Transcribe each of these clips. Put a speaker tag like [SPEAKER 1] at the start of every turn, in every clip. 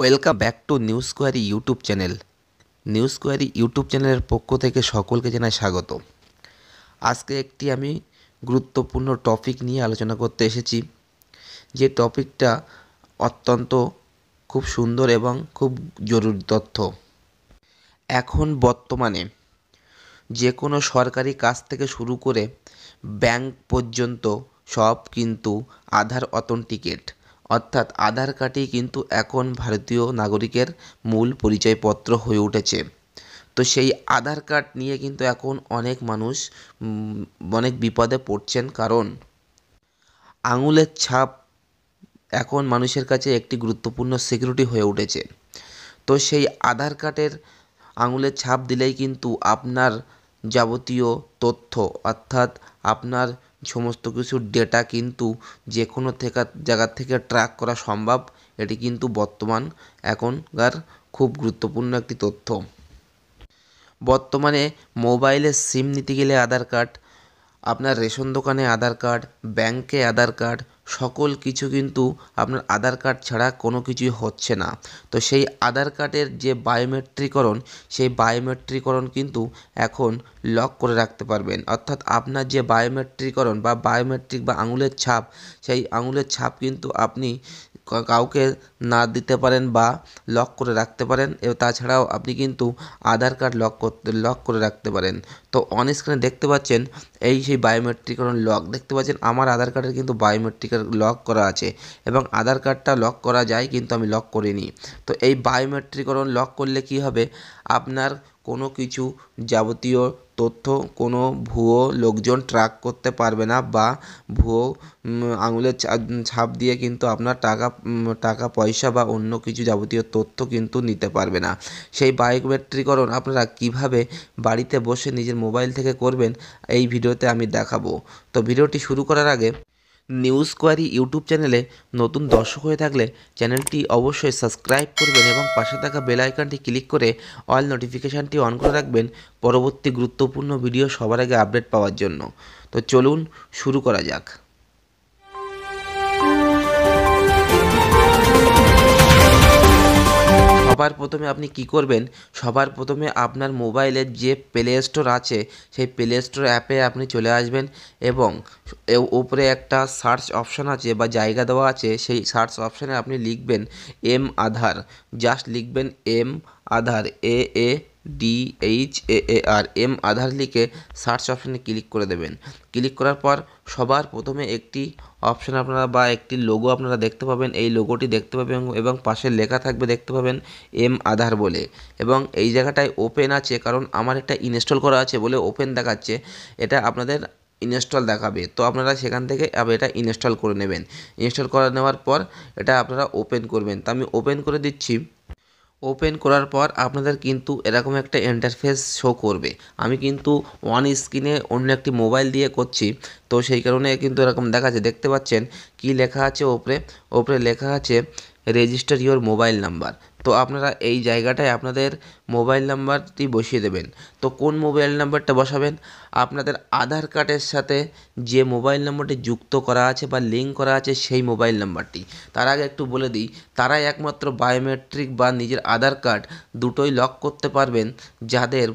[SPEAKER 1] welcome back to News Squary YouTube channel News Squary YouTube চ্যানেলের পক্ষ থেকে সকলকে জানাই স্বাগত আজকে একটি আমি গুরুত্বপূর্ণ টপিক নিয়ে আলোচনা করতে এসেছি যে টপিকটা অত্যন্ত খুব সুন্দর এবং খুব জরুরি তথ্য এখন বর্তমানে যে কোনো সরকারি কাজ থেকে শুরু করে ব্যাংক পর্যন্ত সব কিন্তু আধার অথেন্টিকেট অর্থাৎ আধার কার্ডই কিন্তু এখন ভারতীয় নাগরিকের মূল পরিচয়পত্র হয়ে উঠেছে তো সেই আধার কার্ড নিয়ে কিন্তু এখন অনেক মানুষ অনেক বিপদে পড়ছেন কারণ আঙুলের ছাপ এখন মানুষের কাছে একটি গুরুত্বপূর্ণ সিকিউরিটি হয়ে উঠেছে তো সেই আধার কার্ডের আঙুলের ছাপ দিলেই কিন্তু আপনার যাবতীয় তথ্য অর্থাৎ আপনার সমস্ত কিছুর ডেটা কিন্তু যে কোনো থেকে জায়গা থেকে ট্র্যাক করা সম্ভব এটি কিন্তু বর্তমান এখনকার খুব গুরুত্বপূর্ণ একটি তথ্য বর্তমানে মোবাইলে সিম নিতে গেলে আধার কার্ড আপনার রেশন দোকানে আধার কার্ড ব্যাংকে আধার কার্ড সকল কিছু কিন্তু আপনার আধার কার্ড ছাড়া কোনো কিছুই হচ্ছে না তো সেই আধার কার্ডের যে বায়োমেট্রিকরণ সেই বায়োমেট্রিকরণ কিন্তু এখন লক করে রাখতে পারবেন অর্থাৎ আপনার যে বায়োমেট্রিকরণ বা বায়োমেট্রিক বা আঙুলের ছাপ সেই আঙুলের ছাপ কিন্তু আপনি কাউকে না দিতে পারেন বা লক করে রাখতে পারেন তাছাড়াও আপনি কিন্তু আধার কার্ড লক করতে লক করে রাখতে পারেন তো অনস্ক্রিনে দেখতে পাচ্ছেন এই সেই বায়োমেট্রিকরণ লক দেখতে পাচ্ছেন আমার আধার কার্ডের কিন্তু বায়োমেট্রিক আমাদের লক করা আছে এবং আধার কার্ডটা লক করা যায় কিন্তু আমি লক করিনি তো এই বায়োমেট্রিকরণ লক করলে কি হবে আপনার কোনো কিছু যাবতীয় তথ্য কোনো ভুয়ো লোকজন ট্র্যাক করতে পারবে না বা ভুয়ো আঙুলের ছাপ দিয়ে কিন্তু আপনার টাকা টাকা পয়সা বা অন্য কিছু যাবতীয় তথ্য কিন্তু নিতে পারবে না সেই বায়োমেট্রিকরণ আপনারা কিভাবে বাড়িতে বসে নিজের মোবাইল থেকে করবেন এই ভিডিওতে আমি দেখাবো তো ভিডিওটি শুরু করার আগে নিউজ কোয়ারি ইউটিউব চ্যানেলে নতুন দর্শক হয়ে থাকলে চ্যানেলটি অবশ্যই সাবস্ক্রাইব করবেন এবং পাশে থাকা বেল আইকনটি ক্লিক করে অল নোটিফিকেশানটি অন করে রাখবেন পরবর্তী গুরুত্বপূর্ণ ভিডিও সবার আগে আপডেট পাওয়ার জন্য তো চলুন শুরু করা যাক সবার প্রথমে আপনি কি করবেন সবার প্রথমে আপনার মোবাইলের যে প্লে স্টোর আছে সেই প্লে স্টোর অ্যাপে আপনি চলে আসবেন এবং ওপরে একটা সার্চ অপশান আছে বা জায়গা দেওয়া আছে সেই সার্চ অপশানে আপনি লিখবেন এম আধার জাস্ট লিখবেন M Aadhaar A A D H A A R M Aadhaar লিখে সার্চ অপশানে ক্লিক করে দেবেন ক্লিক করার পর সবার প্রথমে একটি অপশান আপনারা বা একটি লোগো আপনারা দেখতে পাবেন এই লোগোটি দেখতে পাবেন এবং পাশে লেখা থাকবে দেখতে পাবেন এম আধার বলে এবং এই জায়গাটায় ওপেন আছে কারণ আমার একটা ইনস্টল করা আছে বলে ওপেন দেখাচ্ছে এটা আপনাদের ইনস্টল দেখাবে তো আপনারা সেখান থেকে এটা ইনস্টল করে নেবেন ইনস্টল করে নেওয়ার পর এটা আপনারা ওপেন করবেন তো আমি ওপেন করে দিচ্ছি ওপেন করার পর আপনাদের কিন্তু এরকম একটা ইন্টারফেস শো করবে আমি কিন্তু ওয়ান স্ক্রিনে অন্য একটি মোবাইল দিয়ে করছি তো সেই কারণে কিন্তু এরকম দেখা যায় দেখতে পাচ্ছেন কি লেখা আছে ওপরে ওপরে লেখা আছে রেজিস্টার ইওর মোবাইল নাম্বার তো আপনারা এই জায়গাটায় আপনাদের মোবাইল নাম্বারটি বসিয়ে দেবেন তো কোন মোবাইল নাম্বারটা বসাবেন আপনাদের আধার কার্ডের সাথে যে মোবাইল নাম্বারটি যুক্ত করা আছে বা লিঙ্ক করা আছে সেই মোবাইল নাম্বারটি তার আগে একটু বলে দিই তারাই একমাত্র বায়োমেট্রিক বা নিজের আধার কার্ড দুটোই লক করতে পারবেন যাদের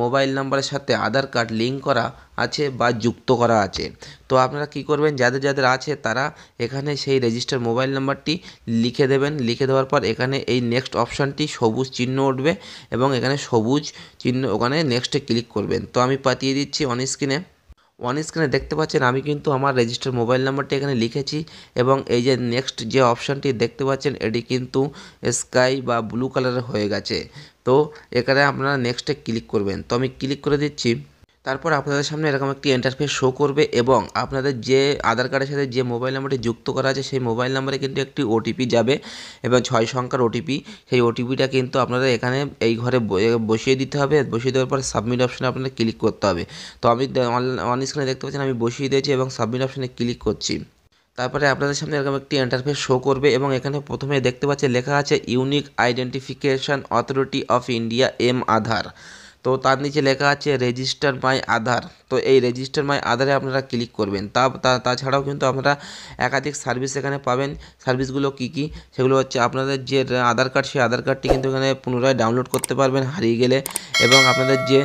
[SPEAKER 1] মোবাইল নাম্বারের সাথে আধার কার্ড লিঙ্ক করা আছে বা যুক্ত করা আছে তো আপনারা কি করবেন যাদের যাদের আছে তারা এখানে সেই রেজিস্টার মোবাইল নাম্বারটি লিখে দেবেন লিখে দেওয়ার পর এখানে এই নেক্সট অপশানটি সবুজ চিহ্ন উঠবে এবং এখানে সবুজ চিহ্ন ওখানে নেক্সটে ক্লিক করবেন তো আমি পাতিয়ে দিচ্ছি অন স্ক্রিনে অন স্ক্রিনে দেখতে পাচ্ছেন আমি কিন্তু আমার রেজিস্টার মোবাইল নাম্বারটি এখানে লিখেছি এবং এই যে নেক্সট যে অপশানটি দেখতে পাচ্ছেন এটি কিন্তু স্কাই বা ব্লু কালারের হয়ে গেছে তো এখানে আপনারা নেক্সটে ক্লিক করবেন তো আমি ক্লিক করে দিচ্ছি তারপর আপনাদের সামনে এরকম একটি ইন্টারফেস শো করবে এবং আপনাদের যে আধার কার্ডের সাথে যে মোবাইল নাম্বারটি যুক্ত করা আছে সেই মোবাইল নাম্বারে কিন্তু একটি ওটিপি যাবে এবং ছয় সংখ্যার ওটিপি সেই ওটিপিটা কিন্তু আপনারা এখানে এই ঘরে বসিয়ে দিতে হবে বসিয়ে দেওয়ার পর সাবমিট অপশানে আপনাদের ক্লিক করতে হবে তো আমি অন স্ক্রিনে দেখতে পাচ্ছেন আমি বসিয়ে দিয়েছি এবং সাবমিট অপশানে ক্লিক করছি তারপরে আপনাদের সামনে এরকম একটি ইন্টারফেস শো করবে এবং এখানে প্রথমে দেখতে পাচ্ছি লেখা আছে unique identification authority of India M Aadhaar তো তার নিচে লেখা আছে রেজিস্টার মাই আধার তো এই রেজিস্টার মাই আধারে আপনারা ক্লিক করবেন তা তাছাড়াও কিন্তু আপনারা একাধিক সার্ভিস এখানে পাবেন সার্ভিসগুলো কি কি সেগুলো হচ্ছে আপনাদের যে আধার কার্ড সেই আধার কার্ডটি কিন্তু এখানে পুনরায় ডাউনলোড করতে পারবেন হারিয়ে গেলে এবং আপনাদের যে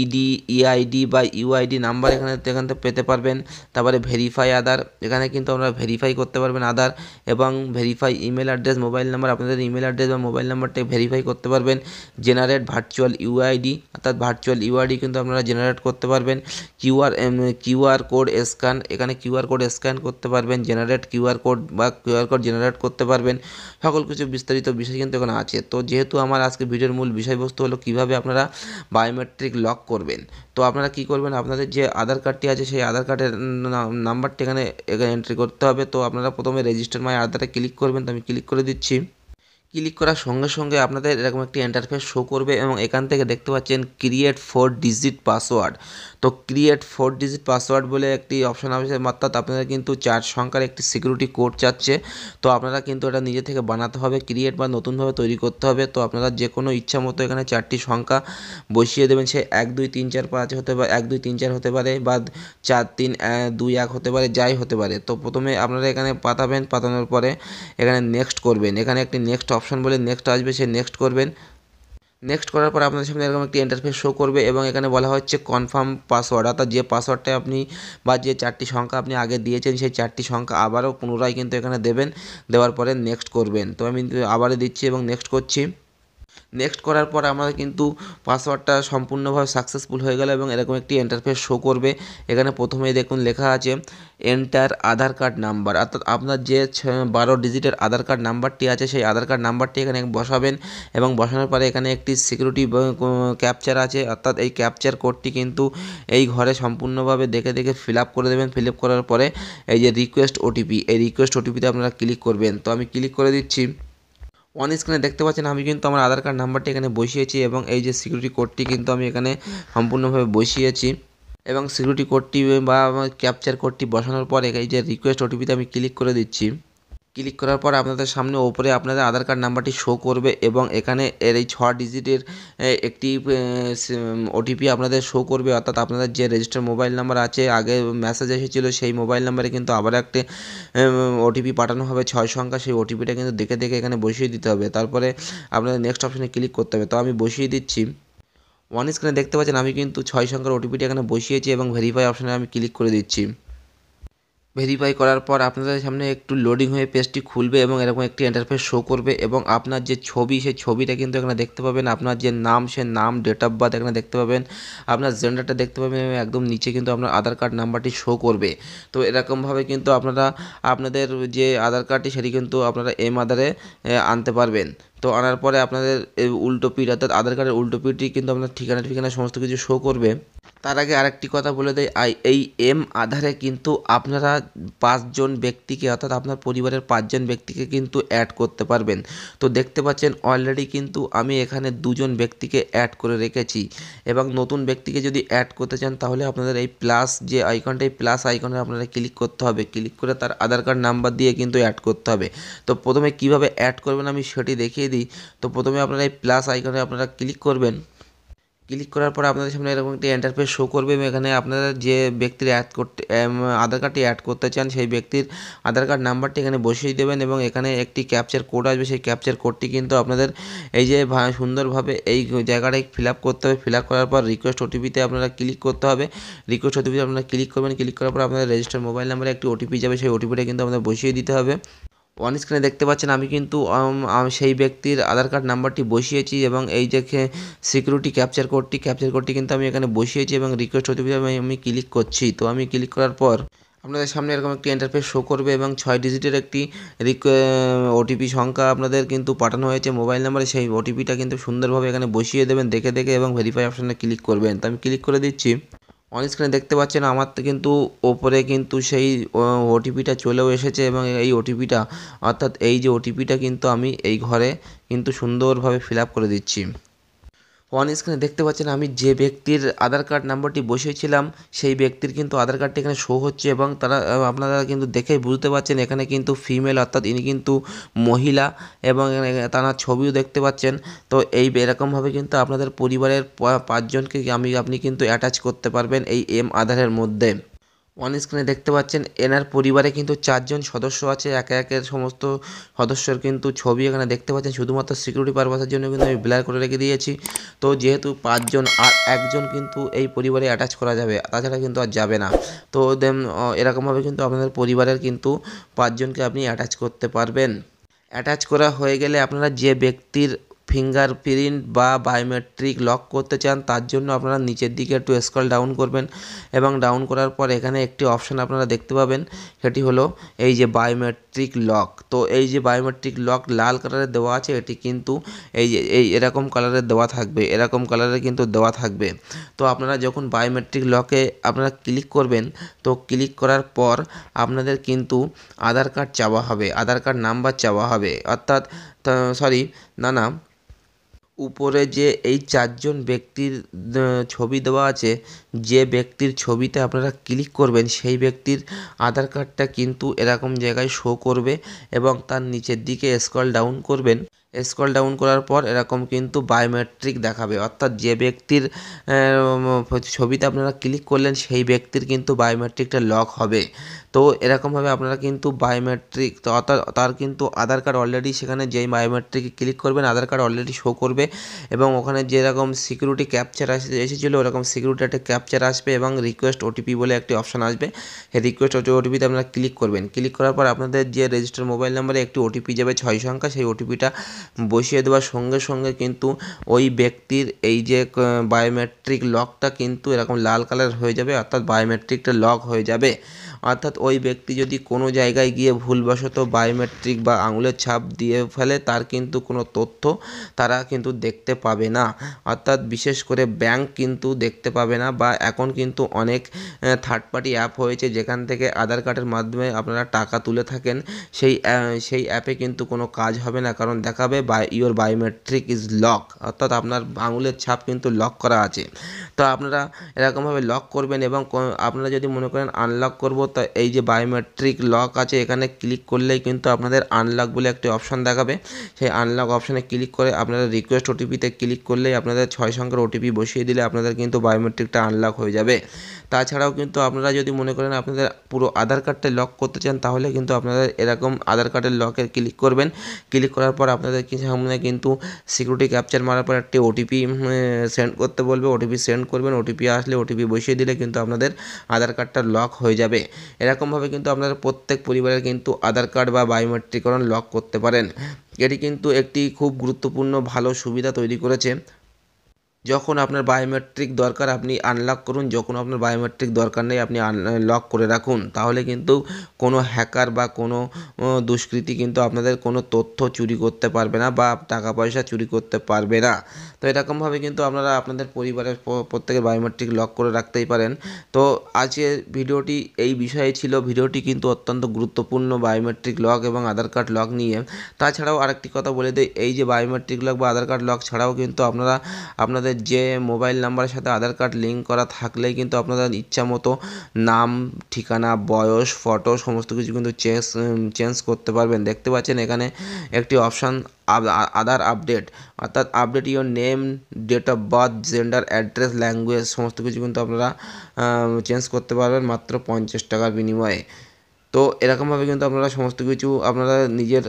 [SPEAKER 1] ইডি ইআইডি e e বা ইউআইডি নাম্বার এখানে এখান থেকে পেতে পারবেন তারপরে ভেরিফাই আধার এখানে কিন্তু আপনারা ভেরিফাই করতে পারবেন আধার এবং verify email address mobile number আপনাদের ইমেল অ্যাড্রেস বা মোবাইল নাম্বারটা ভেরিফাই করতে পারবেন জেনারেট ভার্চুয়াল ইউআইডি অর্থাৎ ভার্চুয়াল ইউআরডি কিন্তু আপনারা জেনারেট করতে পারবেন কিউআর কিউআর কোড স্ক্যান এখানে কিউআর কোড স্ক্যান করতে পারবেন জেনারেট কিউআর কোড বা কিউআর কোড জেনারেট করতে পারবেন সকল কিছু বিস্তারিত বিষয় কিন্তু এখানে আছে তো যেহেতু আমার আজকে ভিডিওর মূল বিষয়বস্তু হলো কিভাবে আপনারা বায়োমেট্রিক লক করবেন তো আপনারা কি করবেন আপনাদের যে আধার কার্ডটি আছে সেই আধার কার্ডের নাম্বারটি এখানে এন্ট্রি করতে হবে তো আপনারা প্রথমে রেজিস্টার মাই আধারে ক্লিক করবেন তো আমি ক্লিক করে দিচ্ছি ক্লিক করার সঙ্গে সঙ্গে আপনাদের এরকম একটি ইন্টারফেস শো করবে এবং এখান থেকে দেখতে পাচ্ছেন ক্রিয়েট ফোর ডিজিট পাসওয়ার্ড তো ক্রিয়েট ফোর ডিজিট পাসওয়ার্ড বলে একটি অপশান আছে অর্থাৎ আপনারা কিন্তু চার সংখ্যার একটি সিকিউরিটি কোড চাচ্ছে তো আপনারা কিন্তু এটা নিজে থেকে বানাতে হবে ক্রিয়েট বা নতুনভাবে তৈরি করতে হবে তো আপনারা যে কোনো ইচ্ছা মতো এখানে চারটি সংখ্যা বসিয়ে দেবেন সে এক দুই তিন চার পাঁচ হতে পারে এক দুই তিন চার হতে পারে বা চার তিন দুই এক হতে পারে যাই হতে পারে তো প্রথমে আপনারা এখানে পাতাবেন পাতানোর পরে এখানে নেক্সট করবেন এখানে একটি নেক্সট অপশন বলে নেক্সট আসবে সে নেক্সট করবেন নেক্সট করার পর আপনাদের সামনে এরকম একটি ইন্টারফেস শো করবে এবং এখানে বলা হচ্ছে কনফার্ম পাসওয়ার্ড অর্থাৎ যে পাসওয়ার্ডটা আপনি বা যে চারটি সংখ্যা আপনি আগে দিয়েছেন সেই চারটি সংখ্যা আবারও পুনরায় কিন্তু এখানে দেবেন দেওয়ার পরে নেক্সট করবেন তো আমি আবারও দিচ্ছি এবং নেক্সট করছি নেক্সট করার পর আমাদের কিন্তু পাসওয়ার্ডটা সম্পূর্ণভাবে সাকসেসফুল হয়ে গেল এবং এরকম একটি এন্টারফেস শো করবে এখানে প্রথমেই দেখুন লেখা আছে এন্টার আধার কার্ড নাম্বার অর্থাৎ আপনার যে বারো ডিজিটের আধার কার্ড নাম্বারটি আছে সেই আধার কার্ড নাম্বারটি এখানে বসাবেন এবং বসানোর পরে এখানে একটি সিকিউরিটি ক্যাপচার আছে অর্থাৎ এই ক্যাপচার কোডটি কিন্তু এই ঘরে সম্পূর্ণভাবে দেখে দেখে ফিল আপ করে দেবেন ফিল আপ করার পরে এই যে রিকোয়েস্ট ওটিপি এই রিকোয়েস্ট ওটিপিতে আপনারা ক্লিক করবেন তো আমি ক্লিক করে দিচ্ছি অন স্ক্রিনে দেখতে পাচ্ছেন আমি কিন্তু আমার আধার কার্ড নাম্বারটি এখানে বসিয়েছি এবং এই যে সিকিউরিটি কোডটি কিন্তু আমি এখানে সম্পূর্ণভাবে বসিয়েছি এবং সিকিউরিটি কোডটি বা ক্যাপচার কোডটি বসানোর পরে এই যে রিকোয়েস্ট ওটিপিতে আমি ক্লিক করে দিচ্ছি ক্লিক করার পর আপনাদের সামনে ওপরে আপনাদের আধার কার্ড নাম্বারটি শো করবে এবং এখানে এর এই ছ ডিজিটের একটি ওটিপি আপনাদের শো করবে অর্থাৎ আপনাদের যে রেজিস্টার মোবাইল নাম্বার আছে আগে মেসেজ এসেছিল সেই মোবাইল নাম্বারে কিন্তু আবার একটি ওটিপি পাঠানো হবে ছয় সংখ্যা সেই ওটিপিটা কিন্তু দেখে দেখে এখানে বসিয়ে দিতে হবে তারপরে আপনাদের নেক্সট অপশানে ক্লিক করতে হবে তো আমি বসিয়ে দিচ্ছি ওয়ান স্ক্রিনে দেখতে পাচ্ছেন আমি কিন্তু ছয় সংখ্যার ওটিপিটি এখানে বসিয়েছি এবং ভেরিফাই অপশানে আমি ক্লিক করে দিচ্ছি ভেরিফাই করার পর আপনাদের সামনে একটু লোডিং হয়ে পেজটি খুলবে এবং এরকম একটি এন্টারফেস শো করবে এবং আপনার যে ছবি সেই ছবিটা কিন্তু এখানে দেখতে পাবেন আপনার যে নাম সে নাম ডেট অফ বার্থ এখানে দেখতে পাবেন আপনার জেন্ডারটা দেখতে পাবেন একদম নিচে কিন্তু আপনার আধার কার্ড নাম্বারটি শো করবে তো এরকমভাবে কিন্তু আপনারা আপনাদের যে আধার কার্ডটি সেটি কিন্তু আপনারা এম আধারে আনতে পারবেন তো আনার পরে আপনাদের উল্টো পিঠ অর্থাৎ আধার কার্ডের উল্টো পিঠটি কিন্তু আপনার ঠিকানা ঠিকানা সমস্ত কিছু শো করবে তার আগে আরেকটি কথা বলে দেয় আই এই এম আধারে কিন্তু আপনারা পাঁচজন ব্যক্তিকে অর্থাৎ আপনার পরিবারের পাঁচজন ব্যক্তিকে কিন্তু অ্যাড করতে পারবেন তো দেখতে পাচ্ছেন অলরেডি কিন্তু আমি এখানে দুজন ব্যক্তিকে অ্যাড করে রেখেছি এবং নতুন ব্যক্তিকে যদি অ্যাড করতে চান তাহলে আপনাদের এই প্লাস যে আইকনটা এই প্লাস আইকনে আপনারা ক্লিক করতে হবে ক্লিক করে তার আধার কার্ড নাম্বার দিয়ে কিন্তু অ্যাড করতে হবে তো প্রথমে কিভাবে অ্যাড করবেন আমি সেটি দেখিয়ে দিই তো প্রথমে আপনারা এই প্লাস আইকনে আপনারা ক্লিক করবেন ক্লিক করার পর আপনাদের সামনে এরকম একটি এন্টারপেজ শো করবে এবং এখানে আপনারা যে ব্যক্তির অ্যাড করতে আধার কার্ডটি অ্যাড করতে চান সেই ব্যক্তির আধার কার্ড নাম্বারটি এখানে বসিয়ে দেবেন এবং এখানে একটি ক্যাপচার কোড আসবে সেই ক্যাপচার কোডটি কিন্তু আপনাদের এই যে সুন্দরভাবে এই জায়গাটায় ফিল আপ করতে হবে ফিল আপ করার পর রিকোয়েস্ট ওটিপিতে আপনারা ক্লিক করতে হবে রিকোয়েস্ট ওটিপিতে আপনারা ক্লিক করবেন ক্লিক করার পর আপনাদের রেজিস্টার মোবাইল নাম্বারে একটি ওটিপি যাবে সেই ওটিপিটা কিন্তু আপনাদের বসিয়ে দিতে হবে অন স্ক্রিনে দেখতে পাচ্ছেন আমি কিন্তু সেই ব্যক্তির আধার কার্ড নাম্বারটি বসিয়েছি এবং এই যে সিকিউরিটি ক্যাপচার কোডটি ক্যাপচার কোডটি কিন্তু আমি এখানে বসিয়েছি এবং রিকোয়েস্ট হতে আমি আমি ক্লিক করছি তো আমি ক্লিক করার পর আপনাদের সামনে এরকম একটি ইন্টারফেস শো করবে এবং ছয় ডিজিটের একটি ওটিপি সংখ্যা আপনাদের কিন্তু পাঠানো হয়েছে মোবাইল নাম্বারে সেই ওটিপিটা কিন্তু সুন্দরভাবে এখানে বসিয়ে দেবেন দেখে দেখে এবং ভেরিফাই অপশানে ক্লিক করবেন তো আমি ক্লিক করে দিচ্ছি অন স্ক্রিনে দেখতে পাচ্ছেন আমার তো কিন্তু ওপরে কিন্তু সেই ওটিপিটা চলেও এসেছে এবং এই ওটিপিটা অর্থাৎ এই যে ওটিপিটা কিন্তু আমি এই ঘরে কিন্তু সুন্দরভাবে ফিল আপ করে দিচ্ছি অন স্ক্রিনে দেখতে পাচ্ছেন আমি যে ব্যক্তির আধার কার্ড নাম্বারটি বসিয়েছিলাম সেই ব্যক্তির কিন্তু আধার কার্ডটি এখানে শো হচ্ছে এবং তারা আপনারা কিন্তু দেখেই বুঝতে পাচ্ছেন এখানে কিন্তু ফিমেল অর্থাৎ ইনি কিন্তু মহিলা এবং তারা ছবিও দেখতে পাচ্ছেন তো এই এরকমভাবে কিন্তু আপনাদের পরিবারের পাঁচজনকে আমি আপনি কিন্তু অ্যাটাচ করতে পারবেন এই এম আধারের মধ্যে অন স্ক্রিনে দেখতে পাচ্ছেন এনার পরিবারে কিন্তু চারজন সদস্য আছে একে একে সমস্ত সদস্যের কিন্তু ছবি এখানে দেখতে পাচ্ছেন শুধুমাত্র সিকিউরিটি পারপাসের জন্য কিন্তু আমি ব্লার করে রেখে দিয়েছি তো যেহেতু পাঁচজন আর একজন কিন্তু এই পরিবারে অ্যাটাচ করা যাবে তাছাড়া কিন্তু আর যাবে না তো দেন এরকমভাবে কিন্তু আপনাদের পরিবারের কিন্তু পাঁচজনকে আপনি অ্যাটাচ করতে পারবেন অ্যাটাচ করা হয়ে গেলে আপনারা যে ব্যক্তির ফিঙ্গারপ্রিন্ট বা বায়োমেট্রিক লক করতে চান তার জন্য আপনারা নিচের দিকে একটু স্ক্রল ডাউন করবেন এবং ডাউন করার পর এখানে একটি অপশান আপনারা দেখতে পাবেন সেটি হলো এই যে বায়োমেট্রিক লক তো এই যে বায়োমেট্রিক লক লাল কালারের দেওয়া আছে এটি কিন্তু এই যে এই এরকম কালারের দেওয়া থাকবে এরকম কালারের কিন্তু দেওয়া থাকবে তো আপনারা যখন বায়োমেট্রিক লকে আপনারা ক্লিক করবেন তো ক্লিক করার পর আপনাদের কিন্তু আধার কার্ড চাওয়া হবে আধার কার্ড নাম্বার চাওয়া হবে অর্থাৎ সরি না না উপরে যে এই চারজন ব্যক্তির ছবি দেওয়া আছে যে ব্যক্তির ছবিতে আপনারা ক্লিক করবেন সেই ব্যক্তির আধার কার্ডটা কিন্তু এরকম জায়গায় শো করবে এবং তার নিচের দিকে স্ক্রল ডাউন করবেন স্ক্রল ডাউন করার পর এরকম কিন্তু বায়োমেট্রিক দেখাবে অর্থাৎ যে ব্যক্তির ছবিতে আপনারা ক্লিক করলেন সেই ব্যক্তির কিন্তু বায়োমেট্রিকটা লক হবে তো এরকমভাবে আপনারা কিন্তু বায়োমেট্রিক অর্থাৎ তার কিন্তু আধার কার্ড অলরেডি সেখানে যেই বায়োমেট্রিকে ক্লিক করবেন আধার কার্ড অলরেডি শো করবে এবং ওখানে যেরকম সিকিউরিটি ক্যাপচার এসেছিলো ওরকম সিকিউরিটি একটা ক্যাপচার আসবে এবং রিকোয়েস্ট ওটিপি বলে একটি অপশান আসবে রিকোয়েস্ট ওটিপিতে আপনারা ক্লিক করবেন ক্লিক করার পর আপনাদের যে রেজিস্টার মোবাইল নাম্বারে একটি ওটিপি যাবে ছয় সংখ্যা সেই ওটিপিটা বসিয়ে দেওয়ার সঙ্গে সঙ্গে কিন্তু ওই ব্যক্তির এই যে বায়োমেট্রিক লকটা কিন্তু এরকম লাল কালার হয়ে যাবে অর্থাৎ বায়োমেট্রিকটা লক হয়ে যাবে অর্থাৎ ওই ব্যক্তি যদি কোনো জায়গায় গিয়ে ভুলবশত বায়োমেট্রিক বা আঙুলের ছাপ দিয়ে ফেলে তার কিন্তু কোনো তথ্য তারা কিন্তু দেখতে পাবে না অর্থাৎ বিশেষ করে ব্যাংক কিন্তু দেখতে পাবে না বা এখন কিন্তু অনেক থার্ড পার্টি অ্যাপ হয়েছে যেখান থেকে আধার কার্ডের মাধ্যমে আপনারা টাকা তুলে থাকেন সেই সেই অ্যাপে কিন্তু কোনো কাজ হবে না কারণ দেখাবে বা ইওর বায়োমেট্রিক ইজ লক অর্থাৎ আপনার আঙুলের ছাপ কিন্তু লক করা আছে তো আপনারা এরকমভাবে লক করবেন এবং আপনারা যদি মনে করেন আনলক করব তা এই যে বায়োমেট্রিক লক আছে এখানে ক্লিক করলেই কিন্তু আপনাদের আনলক বলে একটি অপশান দেখাবে সেই আনলক অপশানে ক্লিক করে আপনারা রিকোয়েস্ট ওটিপিতে ক্লিক করলেই আপনাদের ছয় সংখ্যার ওটিপি বসিয়ে দিলে আপনাদের কিন্তু বায়োমেট্রিকটা আনলক হয়ে যাবে তাছাড়াও কিন্তু আপনারা যদি মনে করেন আপনাদের পুরো আধার কার্ডটা লক করতে চান তাহলে কিন্তু আপনারা এরকম আধার কার্ডের লকে ক্লিক করবেন ক্লিক করার পর আপনাদের সামনে কিন্তু সিকিউরিটি ক্যাপচার মারার পর একটি ওটিপি সেন্ড করতে বলবে ওটিপি সেন্ড করবেন ওটিপি আসলে ওটিপি বসিয়ে দিলে কিন্তু আপনাদের আধার কার্ডটা লক হয়ে যাবে এরকমভাবে কিন্তু আপনারা প্রত্যেক পরিবারের কিন্তু আধার কার্ড বা বায়োমেট্রিকরণ লক করতে পারেন এটি কিন্তু একটি খুব গুরুত্বপূর্ণ ভালো সুবিধা তৈরি করেছে যখন আপনার বায়োমেট্রিক দরকার আপনি আনলক করুন যখন আপনার বায়োমেট্রিক দরকার নেই আপনি লক করে রাখুন তাহলে কিন্তু কোনো হ্যাকার বা কোনো দুষ্কৃতী কিন্তু আপনাদের কোনো তথ্য চুরি করতে পারবে না বা টাকা পয়সা চুরি করতে পারবে না তো এরকমভাবে কিন্তু আপনারা আপনাদের পরিবারের প্রত্যেকের বায়োমেট্রিক লক করে রাখতেই পারেন তো আজকের ভিডিওটি এই বিষয়ে ছিল ভিডিওটি কিন্তু অত্যন্ত গুরুত্বপূর্ণ বায়োমেট্রিক লক এবং আধার কার্ড লক নিয়ে তাছাড়াও আরেকটি কথা বলে দিই এই যে বায়োমেট্রিক লক বা আধার কার্ড লক ছাড়াও কিন্তু আপনারা আপনাদের আপনাদের যে মোবাইল নাম্বারের সাথে আধার কার্ড লিঙ্ক করা থাকলেই কিন্তু আপনারা ইচ্ছা মতো নাম ঠিকানা বয়স ফটো সমস্ত কিছু কিন্তু চেঞ্জ চেঞ্জ করতে পারবেন দেখতে পাচ্ছেন এখানে একটি অপশান আধার আপডেট অর্থাৎ update your name date of birth gender address language সমস্ত কিছু কিন্তু আপনারা চেঞ্জ করতে পারবেন মাত্র পঞ্চাশ টাকার বিনিময়ে তো এরকমভাবে কিন্তু আপনারা সমস্ত কিছু আপনারা নিজের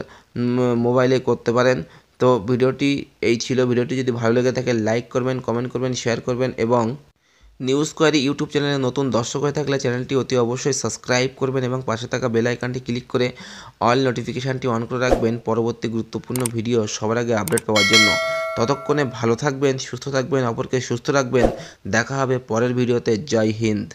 [SPEAKER 1] মোবাইলে করতে পারেন তো ভিডিওটি এই ছিল ভিডিওটি যদি ভালো লেগে থাকে লাইক করবেন কমেন্ট করবেন শেয়ার করবেন এবং নিউজ স্কোয়ারি ইউটিউব চ্যানেলে নতুন দর্শক হয়ে থাকলে চ্যানেলটি অতি অবশ্যই সাবস্ক্রাইব করবেন এবং পাশে থাকা বেল আইকনটি ক্লিক করে অল নোটিফিকেশানটি অন করে রাখবেন পরবর্তী গুরুত্বপূর্ণ ভিডিও সবার আগে আপডেট পাওয়ার জন্য ততক্ষণে ভালো থাকবেন সুস্থ থাকবেন অপরকে সুস্থ রাখবেন দেখা হবে পরের ভিডিওতে জয় হিন্দ